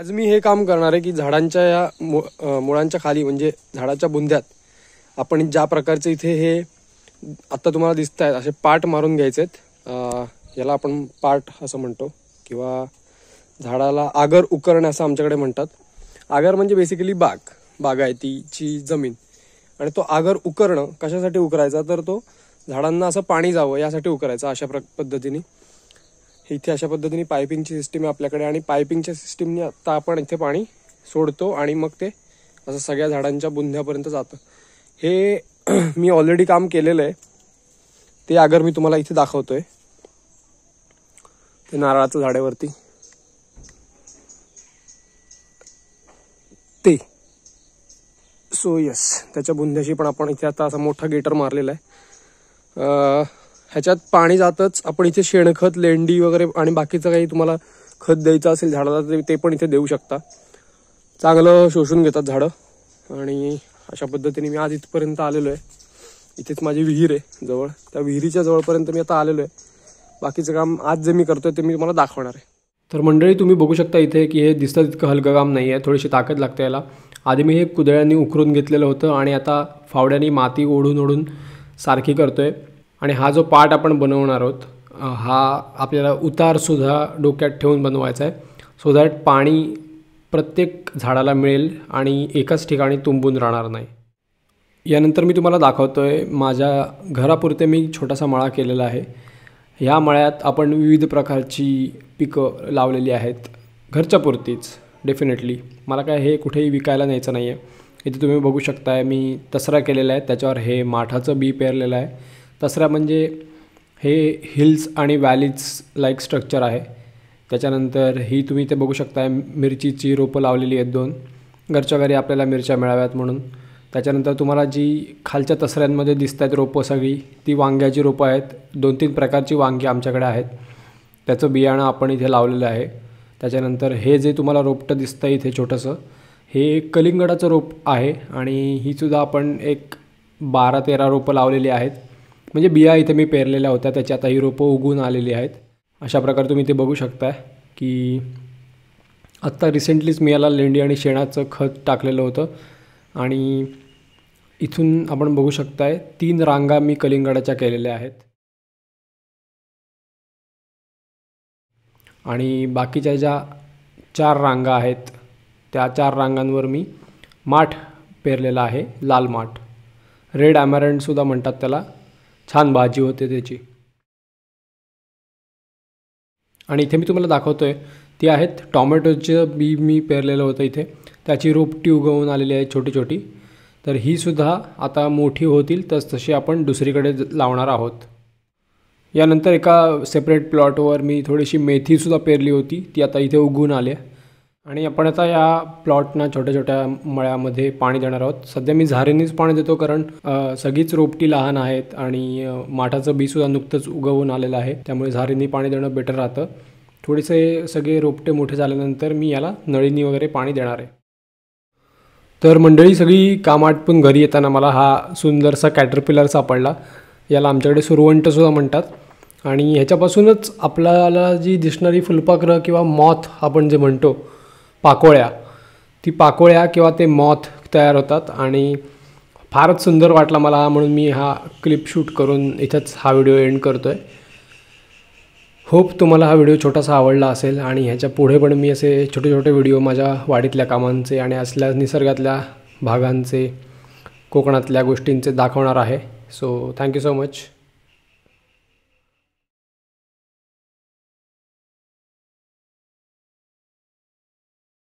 आज मी हे काम करणार आहे की झाडांच्या या मुळांच्या खाली म्हणजे झाडाच्या बुंद्यात आपण ज्या प्रकारचे इथे हे आत्ता तुम्हाला दिसत आहेत असे पाट मारून घ्यायचे आहेत याला आपण पाट असं म्हणतो किंवा झाडाला आगर उकरण असं आमच्याकडे म्हणतात आगर म्हणजे बेसिकली बाग बागायतीची जमीन आणि तो आगर उकरणं कशासाठी उकरायचा तर तो झाडांना असं पाणी जावं यासाठी उकरायचा अशा प्र पद्धतीने इथे अशा पद्धतीने पायपिंगची सिस्टीम आहे आपल्याकडे आणि पायपिंगच्या सिस्टीमने आत्ता आपण इथे पाणी सोडतो आणि मग ते असं सगळ्या झाडांच्या बुंध्यापर्यंत जातं हे मी ऑलरेडी काम केलेलं आहे ते अगर मी तुम्हाला इथे दाखवतोय ते नारळाच्या झाडावरती ते सो यस त्याच्या बुंध्याशी पण आपण इथे आता असा मोठा गेटर मारलेला आहे ह्याच्यात पाणी जातच आपण इथे शेणखत लेंडी वगैरे आणि बाकीचं काही तुम्हाला खत द्यायचं असेल झाडाला ते पण इथे देऊ शकता चांगलं शोषून घेतात झाडं आणि अशा पद्धतीने मी आज इथपर्यंत आलेलो आहे इथेच माझी विहीर आहे जवळ त्या विहिरीच्या जवळपर्यंत मी आता आलेलो आहे बाकीचं काम आज जे मी करतोय ते मी तुम्हाला दाखवणार आहे तर मंडळी तुम्ही बघू शकता इथे की हे दिसतं तितकं हलकं काम नाही आहे थोडीशी ताकद लागते याला आधी मी हे कुदळ्यांनी उकरून घेतलेलं होतं आणि आता फावड्यांनी माती ओढून ओढून सारखी करतोय आणि हा जो पार्ट आपण बनवणार आहोत हा आपल्याला उतारसुद्धा डोक्यात ठेवून बनवायचा आहे सो दॅट पाणी प्रत्येक झाडाला मिळेल आणि एकाच ठिकाणी तुंबून राहणार नाही यानंतर मी तुम्हाला दाखवतो आहे माझ्या घरापुरते मी छोटासा मळा केलेला आहे ह्या मळ्यात आपण विविध प्रकारची पिकं लावलेली आहेत घरच्यापुरतीच डेफिनेटली मला काय हे कुठेही विकायला न्यायचं नाही आहे इथे तुम्ही बघू शकताय मी तसरा केलेला आहे त्याच्यावर हे माठाचं बी पेरलेलं आहे तसरा म्हणजे हे हिल्स आणि व्हॅलीज लाईक स्ट्रक्चर आहे त्याच्यानंतर ही तुम्ही इथे बघू शकता मिरचीची रोपं लावलेली आहेत दोन घरच्या घरी आपल्याला मिरच्या मिळाव्यात म्हणून त्याच्यानंतर तुम्हाला जी खालच्या तसऱ्यांमध्ये दिसत आहेत रोपं सगळी ती वांग्याची रोपं आहेत दोन तीन प्रकारची वांगी आमच्याकडे आहेत त्याचं बियाणं आपण इथे लावलेलं आहे त्याच्यानंतर हे जे तुम्हाला रोपटं दिसतं आहे इथे छोटंसं हे कलिंगडाचं रोप आहे आणि ही सुद्धा आपण एक बारा तेरा रोपं लावलेली आहेत म्हणजे बिया इथे मी पेरलेल्या होत्या त्याची आता ही रोपं उगून आलेली आहेत अशा प्रकारे तुम्ही ते बघू शकता की आत्ता रिसेंटलीच मी याला लेंडी आणि शेणाचं खत टाकलेलं होतं आणि इथून आपण बघू शकताय तीन रांगा मी कलिंगडाच्या केलेल्या आहेत आणि बाकीच्या ज्या चार रांगा आहेत त्या चार रांगांवर मी माठ पेरलेला आहे लाल माठ रेड ॲमॅरंटसुद्धा म्हणतात त्याला छान भाजी होते त्याची आणि इथे मी तुम्हाला दाखवतो आहे ती आहेत टॉमॅटोचं बी मी पेरलेलं होतं इथे त्याची रोपटी उगवून आलेली आहे छोटी छोटी तर हीसुद्धा आता मोठी होतील तस तशी आपण दुसरीकडे लावणार आहोत यानंतर एका सेपरेट प्लॉटवर मी थोडीशी मेथीसुद्धा पेरली होती ती आता इथे उगवून आली आहे आणि आपण आता या प्लॉटना छोट्या छोट्या मळ्यामध्ये पाणी देणार आहोत सध्या मी झारेनीच पाणी देतो कारण सगळीच रोपटी लहान आहेत आणि माठाचं बीसुद्धा नुकतंच उगवून आलेलं आहे त्यामुळे झारेनी पाणी देणं बेटर राहतं थोडेसे सगळे रोपटे मोठे झाल्यानंतर मी याला नळीनी वगैरे पाणी देणार आहे तर मंडळी सगळी काम आटपून घरी येताना मला हा सुंदरसा कॅटरपिलर सापडला याला आमच्याकडे सुरवंटसुद्धा म्हणतात आणि ह्याच्यापासूनच आपल्याला जी दिसणारी फुलपाखरं किंवा मॉथ आपण जे म्हणतो पाकोळ्या ती पाकोळ्या किंवा ते मॉथ तयार होतात आणि फारच सुंदर वाटला मला म्हणून मी हा क्लिप शूट करून इथंच हा व्हिडिओ एंड करतो आहे होप तुम्हाला हा व्हिडिओ छोटासा आवडला असेल आणि ह्याच्या पुढे पण मी असे छोटे छोटे व्हिडिओ माझ्या वाडीतल्या कामांचे आणि असल्या निसर्गातल्या भागांचे कोकणातल्या गोष्टींचे दाखवणार आहे सो थँक्यू सो मच